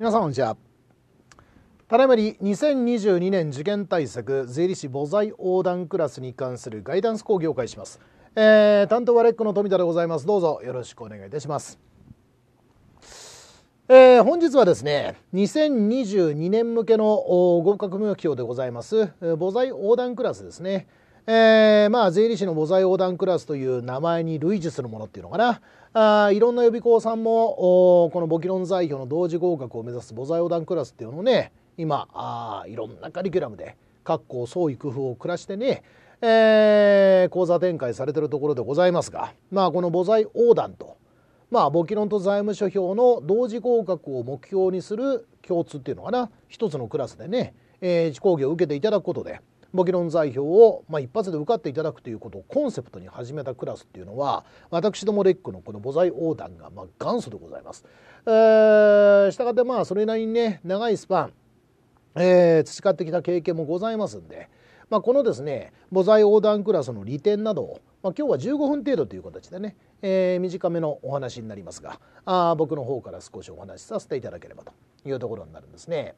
皆さんこんにちはただいまより2022年受験対策税理士母材横断クラスに関するガイダンス講義を開始します、えー、担当はレックの富田でございますどうぞよろしくお願いいたしますえー、本日はですね2022年向けの合格目標でございます母材横断クラスですねえー、まあ、税理士の母材横断クラスという名前に類似するものっていうのかな。あいろんな予備校さんもこの簿記論材表の同時合格を目指す母材横断クラスっていうのをね今あいろんなカリキュラムで各校創意工夫を暮らしてね、えー、講座展開されてるところでございますが、まあ、この母材横断と、まあ、簿記論と財務諸表の同時合格を目標にする共通っていうのかな一つのクラスでね、えー、講義を受けていただくことで簿記論材表を、まあ、一発で受かっていただくということをコンセプトに始めたクラスっていうのは私どもレックのこの母材横断がま元祖でございます。したがってまあそれなりにね長いスパン、えー、培ってきた経験もございますんで、まあ、このですね母材横断クラスの利点などをまあ、今日は15分程度という形でね、えー、短めのお話になりますがあ僕の方から少しお話しさせていただければというところになるんですね。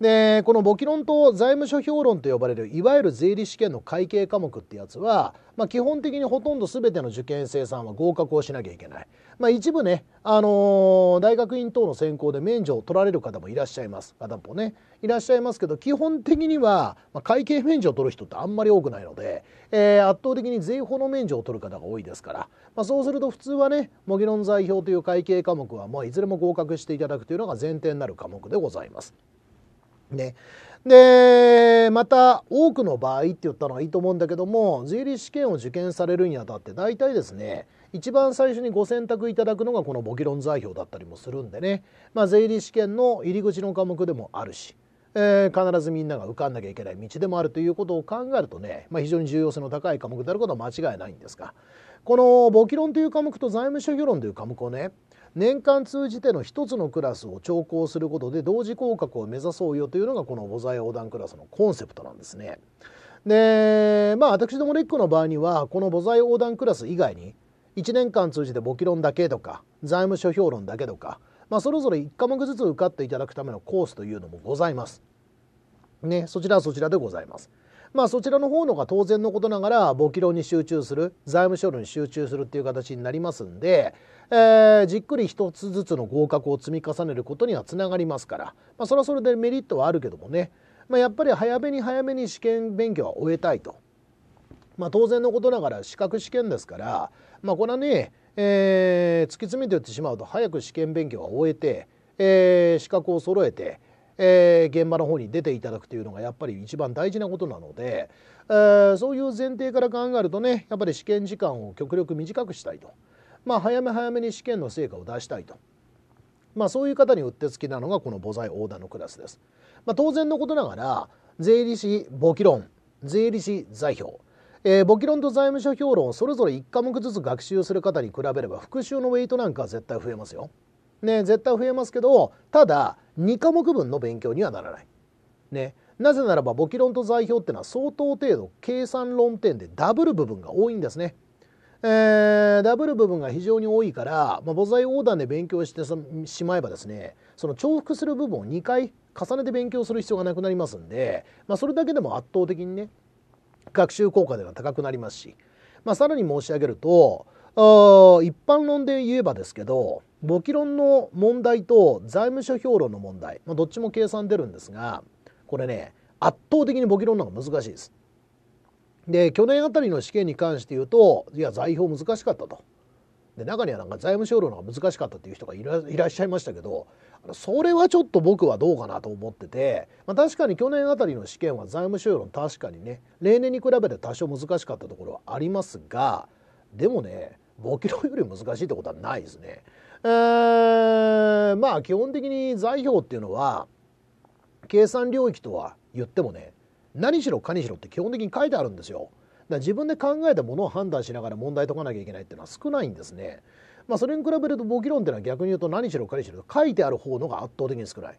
でこの簿記論と財務諸表論と呼ばれるいわゆる税理試験の会計科目ってやつは、まあ、基本的にほとんど全ての受験生さんは合格をしなきゃいけない、まあ、一部ね、あのー、大学院等の選考で免除を取られる方もいらっしゃいます方もねいらっしゃいますけど基本的には会計免除を取る人ってあんまり多くないので、えー、圧倒的に税法の免除を取る方が多いですから、まあ、そうすると普通はね模擬論財表という会計科目はもういずれも合格していただくというのが前提になる科目でございます。ね。で、また多くの場合って言ったのはいいと思うんだけども、税理士試験を受験されるにあたって大体ですね、一番最初にご選択いただくのがこの簿記論材表だったりもするんでね、まあ、税理士試験の入り口の科目でもあるし、えー、必ずみんなが受かんなきゃいけない道でもあるということを考えるとね、まあ、非常に重要性の高い科目であることは間違いないんですがこの簿記論という科目と財務諸表論という科目をね年間通じての1つのクラスを調校することで同時降格を目指そうよというのがこの母材横断クラスのコンセプトなんですね。でまあ私どもレックの場合にはこの母材横断クラス以外に1年間通じて簿記論だけとか財務諸表論だけとか、まあ、それぞれ1科目ずつ受かっていただくためのコースというのもございます。ね、そちらはそちらでございます。まあ、そちらの方のが当然のことながら簿記論に集中する財務書類に集中するっていう形になりますんで、えー、じっくり一つずつの合格を積み重ねることにはつながりますから、まあ、それはそれでメリットはあるけどもね、まあ、やっぱり早めに早めに試験勉強は終えたいと。まあ、当然のことながら資格試験ですから、まあ、これはね、えー、突き詰めていってしまうと早く試験勉強は終えて、えー、資格を揃えてえー、現場の方に出ていただくというのがやっぱり一番大事なことなので、えー、そういう前提から考えるとねやっぱり試験時間を極力短くしたいと、まあ、早め早めに試験の成果を出したいと。まあ、そういう方にうってつきなのがこの母材オーダーのクラスです。まあ、当然のことながら税理士簿記論税理士財表えー、簿記論と財務諸表論をそれぞれ1科目ずつ学習する方に比べれば復習のウェイトなんかは絶対増えますよ。ね、絶対増えますけどただ2科目分の勉強にはならない。ね、なぜならば簿記論と座標ってのは相当程度計算論点でダブル部分が多いんですね。えー、ダブル部分が非常に多いから、まあ、母材横断で勉強してしまえばですねその重複する部分を2回重ねて勉強する必要がなくなりますんで、まあ、それだけでも圧倒的にね学習効果では高くなりますし、まあ、さらに申し上げると一般論で言えばですけど簿記論の問題と財務諸表論の問題、まあ、どっちも計算出るんですがこれね圧倒的に簿記論の方が難しいです。で去年あたりの試験に関して言うといや財表難しかったと。で中にはなんか財務省論の方が難しかったっていう人がいらっしゃいましたけどそれはちょっと僕はどうかなと思ってて、まあ、確かに去年あたりの試験は財務省論確かにね例年に比べて多少難しかったところはありますがでもね簿記論より難しいってことはないですね。えー、まあ基本的に財料っていうのは計算領域とは言ってもね何しろかにしろって基本的に書いてあるんですよ。だ自分で考えたものを判断しながら問題解かなきゃいけないっていうのは少ないんですね。まあ、それに比べると簿記論っていうのは逆に言うと何しろかにしろ書いてある方のが圧倒的に少ない。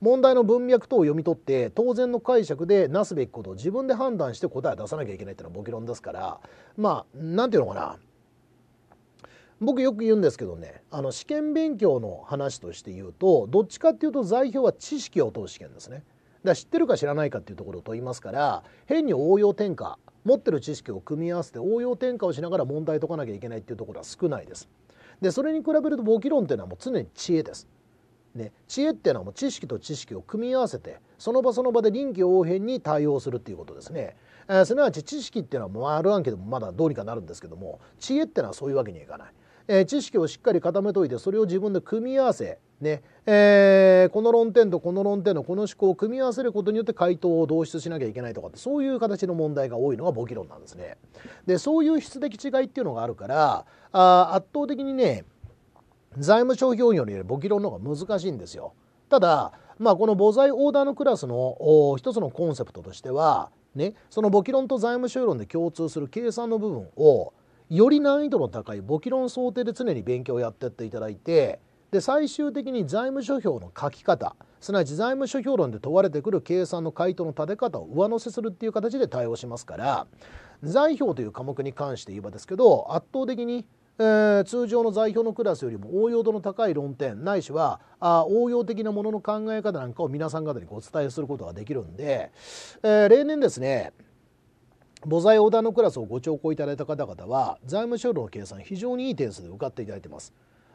問題の文脈等を読み取って当然の解釈でなすべきことを自分で判断して答えを出さなきゃいけないっていうのは簿記論ですからまあ何て言うのかな僕よく言うんですけどねあの試験勉強の話として言うとどっちかっていうと座標は知識を問う試験ですね。だ知ってるか知らないかっていうところを問いますから変に応用転換、持ってる知識を組み合わせて応用転換をしながら問題解かなきゃいけないっていうところは少ないです。でそれに比べると簿記論っていうのはもう常に知恵です。ね、知恵っていうのはもう知識と知識を組み合わせてその場その場で臨機応変に対応するっていうことですね、えー、すなわち知識っていうのはもうある案件でもまだどうにかなるんですけども知恵っていうのはそういうわけにはいかないえー、知識をしっかり固めといてそれを自分で組み合わせねえー、この論点とこの論点のこの思考を組み合わせることによって回答を導出しなきゃいけないとかってそういう形の問題が多いのが簿記論なんですね。でそういう質的違いっていうのがあるからあ圧倒的にね財務諸表により簿記論の方が難しいんですよ。ただ、まあ、この母材オーダーのクラスの一つのコンセプトとしては、ね、その簿記論と財務省論で共通する計算の部分をより難易度の高い簿記論想定で常に勉強をやってっていただいてで最終的に財務諸表の書き方すなわち財務諸表論で問われてくる計算の回答の立て方を上乗せするっていう形で対応しますから財表という科目に関して言えばですけど圧倒的にえー、通常の財表のクラスよりも応用度の高い論点ないしはあ応用的なものの考え方なんかを皆さん方にお伝えすることができるんで、えー、例年ですね母材横断のクラスをご聴講いただいた方々は財務省の計算非常にいい点数で受かっていただいてます。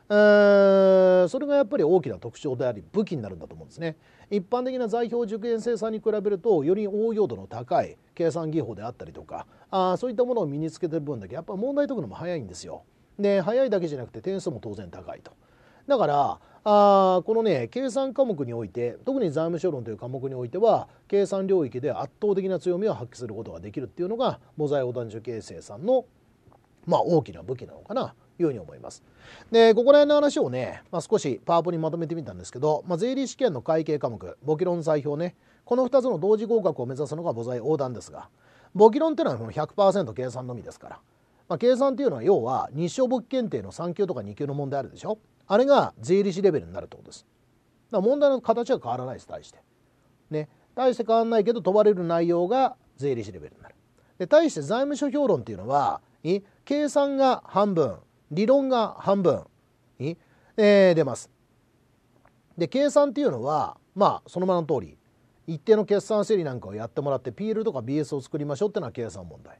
えー、それがやっぱり大きな特徴であり武器になるんだと思うんですね一般的な財票受験生さんに比べるとより応用度の高い計算技法であったりとかあそういったものを身につけてる分だけやっぱ問題解くのも早いんですよで早いだけじゃなくて点数も当然高いとだからあこのね計算科目において特に財務諸論という科目においては計算領域で圧倒的な強みを発揮することができるっていうのがモザイオ男女形成さんの、まあ、大きな武器なのかなというふうに思います。でここら辺の話をね、まあ、少しパワポにまとめてみたんですけど、まあ、税理試験の会計科目簿記論財表ねこの2つの同時合格を目指すのが母材横断ですが簿記論っていうのは100%計算のみですから、まあ、計算っていうのは要は日照簿記検定の3級とか2級の問題あるでしょ。あれが税理士レベルになるってことです。だから問題の形は変わらないです、対して。ね。対して変わらないけど、問われる内容が税理士レベルになる。で、対して財務諸評論っていうのは、計算が半分、理論が半分、えー、出ます。で、計算っていうのは、まあ、その名の通り、一定の決算整理なんかをやってもらって PL とか BS を作りましょうっていうのは計算問題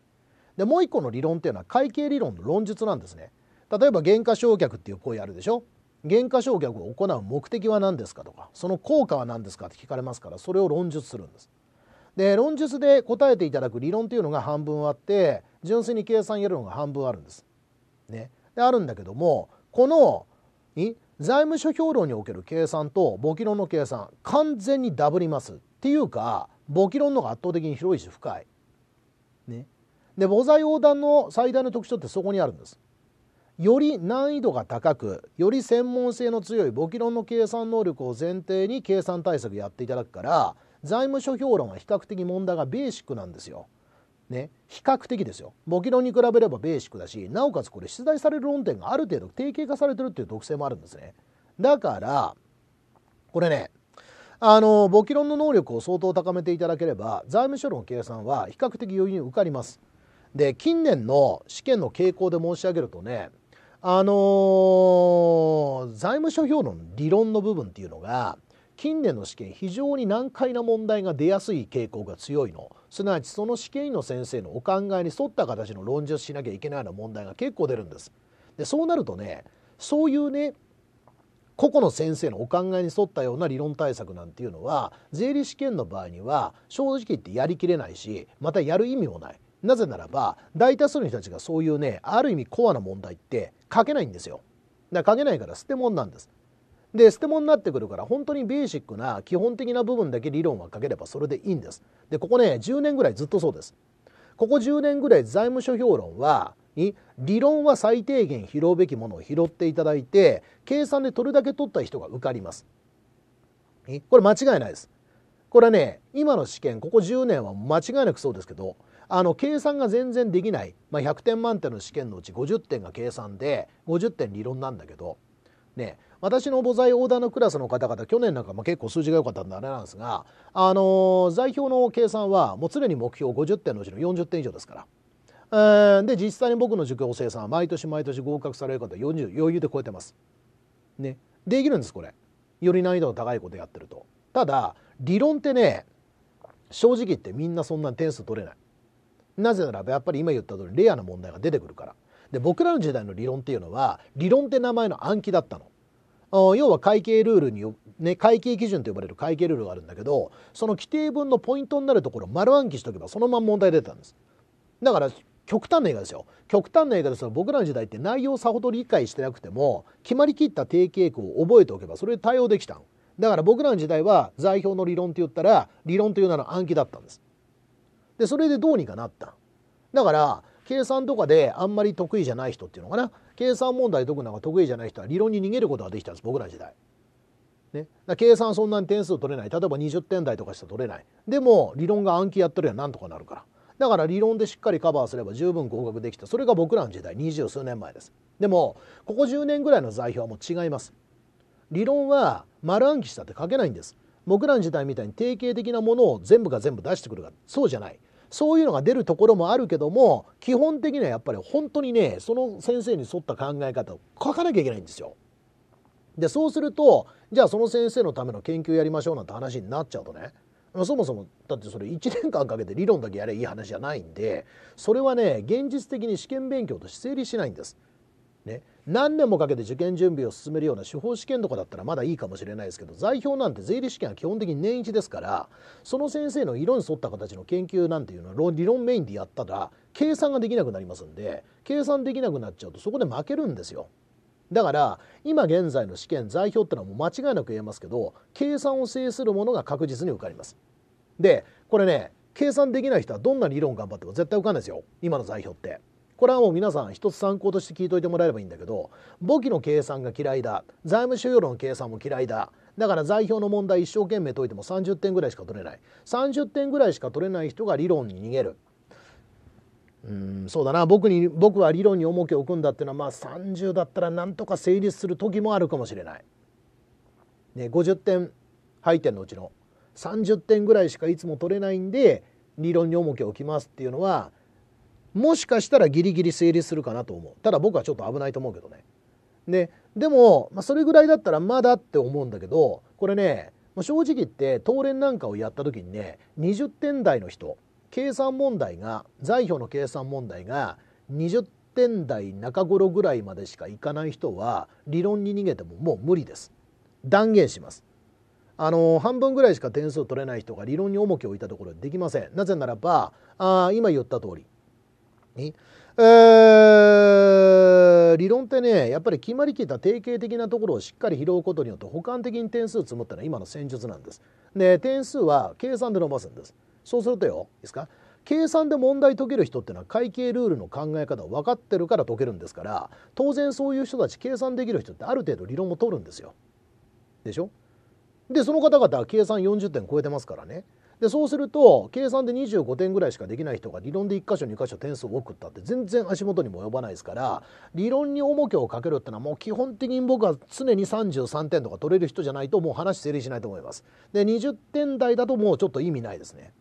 でもう一個の理論っていうのは会計理論の論述なんですね例えば減価償却っていう行為あるでしょ減価償却を行う目的は何ですかとかその効果は何ですかって聞かれますからそれを論述するんです。で論述で答えていただく理論というのが半分あって純粋に計算やるのが半分あるんです。ね、であるんだけどもこの財務諸表論における計算と簿記論の計算完全にダブりますっていうか簿記論の方が圧倒的に広いし深い。ね、で母材横断の最大の特徴ってそこにあるんです。より難易度が高くより専門性の強い簿記論の計算能力を前提に計算対策やっていただくから財務諸表論は比較的問題がベーシックなんですよ。ね、比較的ですよ簿記論に比べればベーシックだしなおかつこれ出題される論点がある程度定型化されてるっていう特性もあるんですねだからこれねあの簿記論の能力を相当高めていただければ財務諸論計算は比較的余裕に受かりますで近年の試験の傾向で申し上げるとねあのー、財務諸表論の理論の部分っていうのが近年の試験非常に難解な問題が出やすい傾向が強いのすなわちその試験員の先生のお考えに沿った形の論述しなきゃいけないような問題が結構出るんです。でそうなるとねそういうね個々の先生のお考えに沿ったような理論対策なんていうのは税理試験の場合には正直言ってやりきれないしまたやる意味もないなぜならば大多数の人たちがそういうねある意味コアな問題って書けないんですよ。だから書けないから捨て物なんです。で捨て物になってくるから本当にベーシックな基本的な部分だけ理論は書ければそれでいいんです。でここね10年ぐらいずっとそうです。ここ10年ぐらい財務諸評論は理論は最低限拾うべきものを拾っていただいて計算で取るだけ取った人が受かります。これ間違いないです。これはね今の試験ここ10年は間違いなくそうですけどあの計算が全然できない、まあ、100点満点の試験のうち50点が計算で50点理論なんだけど、ね、私の母材オーダーのクラスの方々去年なんかも結構数字が良かったんであれなんですが、あのー、座標の計算はもう常に目標50点のうちの40点以上ですから。えー、で実際に僕の受講生さんは毎年毎年合格される方40余裕で超えてます。ね、できるんですこれより難易度の高いことやってると。ただ理論ってね正直言ってみんなそんな点数取れない。なぜならばやっぱり今言った通りレアな問題が出てくるからで僕らの時代の理論っていうのは理論って名前の暗記だったの要は会計ルールにね、会計基準と呼ばれる会計ルールがあるんだけどその規定分のポイントになるところを丸暗記しとけばそのまま問題出てたんですだから極端な映画ですよ極端な映画ですよ僕らの時代って内容をさほど理解してなくても決まりきった定型句を覚えておけばそれで対応できただから僕らの時代は座標の理論って言ったら理論という名の暗記だったんですでそれでどうにかなっただから計算とかであんまり得意じゃない人っていうのかな計算問題解くのが得意じゃない人は理論に逃げることができたんです僕ら時代。ね、だ計算そんなに点数取れない例えば20点台とかしか取れないでも理論が暗記やっとるやんなんとかなるからだから理論でしっかりカバーすれば十分合格できたそれが僕らの時代二十数年前ですでもここ10年ぐらいの座標はもう違います理論は丸暗記したって書けないんです僕らの時代みたいに定型的なものを全部が全部出してくるがそうじゃないそういうのが出るところもあるけども基本的にはやっぱり本当にねその先生に沿った考え方を書かなきゃいけないんですよ。でそうするとじゃあその先生のための研究やりましょうなんて話になっちゃうとねそもそもだってそれ1年間かけて理論だけやればいい話じゃないんでそれはね現実的に試験勉強として成立しないんです。ね、何年もかけて受験準備を進めるような司法試験とかだったらまだいいかもしれないですけど在評なんて税理試験は基本的に年一ですからその先生の色に沿った形の研究なんていうのは理論メインでやったら計算ができなくなりますんで計算できなくなっちゃうとそこで負けるんですよ。だから今現在の試験在評ってのはもう間違いなく言えますけど計算を制するものが確実に受かります。でこれね計算できない人はどんな理論頑張っても絶対受かんないですよ今の在評って。これはもう皆さん一つ参考として聞いといてもらえればいいんだけど簿記の計算が嫌いだ財務収容の計算も嫌いだだから財表の問題一生懸命解いても30点ぐらいしか取れない30点ぐらいしか取れない人が理論に逃げるうんそうだな僕に僕は理論に重きを置くんだっていうのはまあ30だったらなんとか成立する時もあるかもしれない。ね、50点配点のうちの30点ぐらいしかいつも取れないんで理論に重きを置きますっていうのはもしかしたらギリギリ成立するかなと思うただ僕はちょっと危ないと思うけどねででも、まあ、それぐらいだったらまだって思うんだけどこれね正直言って東連なんかをやった時にね20点台の人計算問題が財票の計算問題が20点台中頃ぐらいまでしかいかない人は理論に逃げてももう無理です断言しますあの半分ぐらいしか点数取れない人が理論に重きを置いたところでできませんなぜならばあ今言った通りに、えー、理論ってねやっぱり決まりきった定型的なところをしっかり拾うことによって補完的に点数積むってのは今の戦術なんです。で点数は計算で伸ばすんです。そうするとよいいですか計算で問題解ける人ってのは会計ルールの考え方を分かってるから解けるんですから当然そういう人たち計算できる人ってある程度理論も取るんですよ。でしょでその方々は計算40点超えてますからね。でそうすると計算で25点ぐらいしかできない人が理論で1箇所2箇所点数を送ったって全然足元にも及ばないですから理論に重きをかけるってのはもう基本的に僕は常に33点とか取れる人じゃないともう話整理しないと思いますで20点台だともうちょっと意味ないですね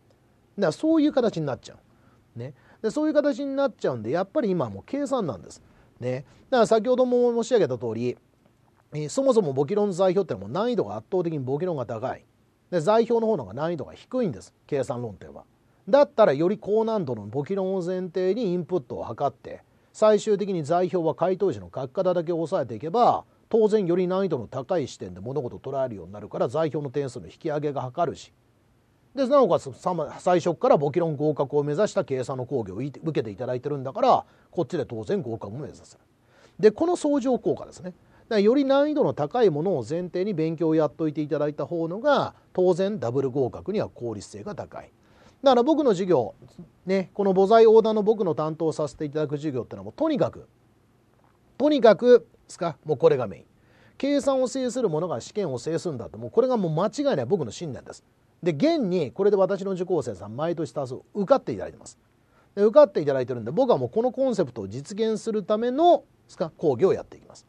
だからそういう形になっちゃうねでそういう形になっちゃうんでやっぱり今はもう計算なんですねだから先ほども申し上げた通りそもそも簿記論の代表ってのはもう難易度が圧倒的に簿記論が高いで座表の方のが難易度が低いんです計算論点は。だったらより高難度の簿記論を前提にインプットを図って最終的に財表は回答時の書き方だけを抑えていけば当然より難易度の高い視点で物事を捉えるようになるから座表の点数の引き上げが図るしでなおかつ最初から簿記論合格を目指した計算の講義を受けていただいてるんだからこっちで当然合格も目指せる。でこの相乗効果ですねだより難易度の高いものを前提に勉強をやっといていただいた方のが当然ダブル合格には効率性が高い。だから僕の授業、ね、この母材横断の僕の担当させていただく授業ってのはもうとにかくとにかくですかもうこれがメイン。計算を制する者が試験を制するんだともうこれがもう間違いない僕の信念です。で現にこれで私の受講生さん毎年多数受かっていただいてます。で受かっていただいてるんで僕はもうこのコンセプトを実現するためのですか講義をやっていきます。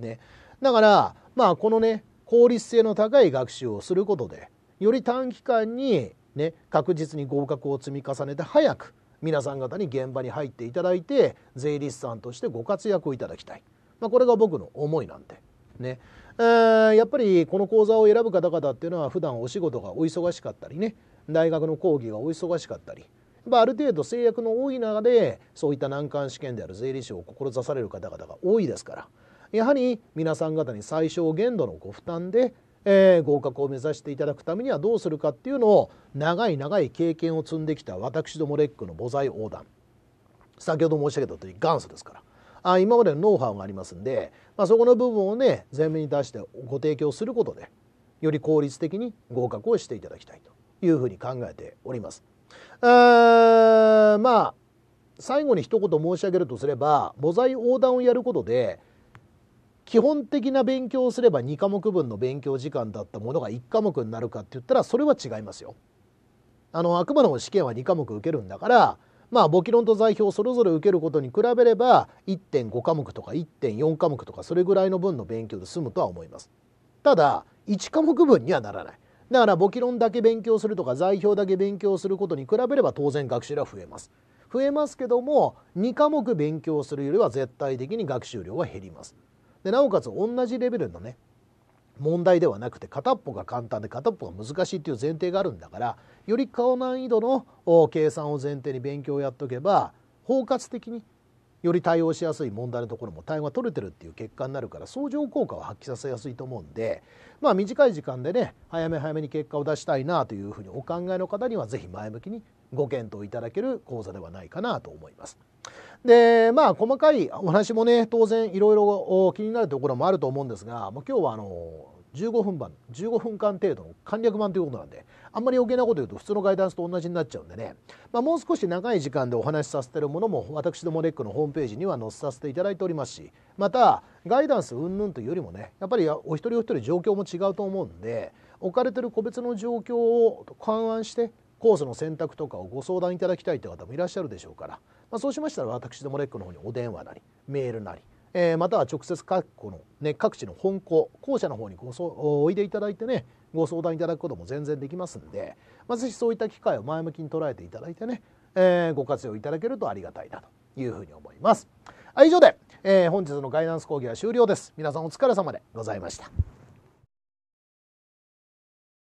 ね。だから、まあ、このね、効率性の高い学習をすることで、より短期間に、ね、確実に合格を積み重ねて早く皆さん方に現場に入っていただいて税理士さんとしてご活躍をいただきたい、まあ、これが僕の思いなんで、ねえー、やっぱりこの講座を選ぶ方々っていうのは普段お仕事がお忙しかったりね大学の講義がお忙しかったり、まある程度制約の多い中でそういった難関試験である税理士を志される方々が多いですから。やはり皆さん方に最小限度のご負担で、えー、合格を目指していただくためにはどうするかっていうのを長い長い経験を積んできた私どもレックの母材横断先ほど申し上げたとおり元祖ですからあ今までのノウハウがありますんで、まあ、そこの部分をね前面に出してご提供することでより効率的に合格をしていただきたいというふうに考えております。えー、まあ最後に一言申し上げるとすれば母材横断をやることで基本的な勉強をすれば2科目分の勉強時間だったものが1科目になるかって言ったらそれは違いますよ。あのまでも試験は2科目受けるんだからまあ簿記論と座標それぞれ受けることに比べれば1.5科目とか1.4科目とかそれぐらいの分の勉強で済むとは思います。ただ1科目分にはならない。だから簿記論だけ勉強するとか座標だけ勉強することに比べれば当然学習量は増えます。増えますけども2科目勉強するよりは絶対的に学習量は減ります。でなおかつ同じレベルのね問題ではなくて片っぽが簡単で片っぽが難しいっていう前提があるんだからより高難易度の計算を前提に勉強をやっとけば包括的により対応しやすい問題のところも対応が取れてるっていう結果になるから相乗効果を発揮させやすいと思うんでまあ短い時間でね早め早めに結果を出したいなというふうにお考えの方には是非前向きにご検討いただける講座ではないかなと思います。でまあ細かいお話もね当然いろいろ気になるところもあると思うんですが今日はあの15分版15分間程度の簡略版ということなんであんまり余計なこと言うと普通のガイダンスと同じになっちゃうんでね、まあ、もう少し長い時間でお話しさせてるものも私どもレックのホームページには載せさせていただいておりますしまたガイダンス云々というよりもねやっぱりお一人お一人状況も違うと思うんで置かれてる個別の状況を勘案してコースの選択とかをご相談いただきたいという方もいらっしゃるでしょうから、まあ、そうしましたら私どもレックの方にお電話なりメールなり、えー、または直接各の、ね、各地の本校校舎の方にごそおいでいただいてねご相談いただくことも全然できますんで、まあ、ぜひそういった機会を前向きに捉えていただいてね、えー、ご活用いただけるとありがたいなというふうに思います。以上で、えー、本日のガイダンス講義は終了です。皆さんお疲れ様でございました。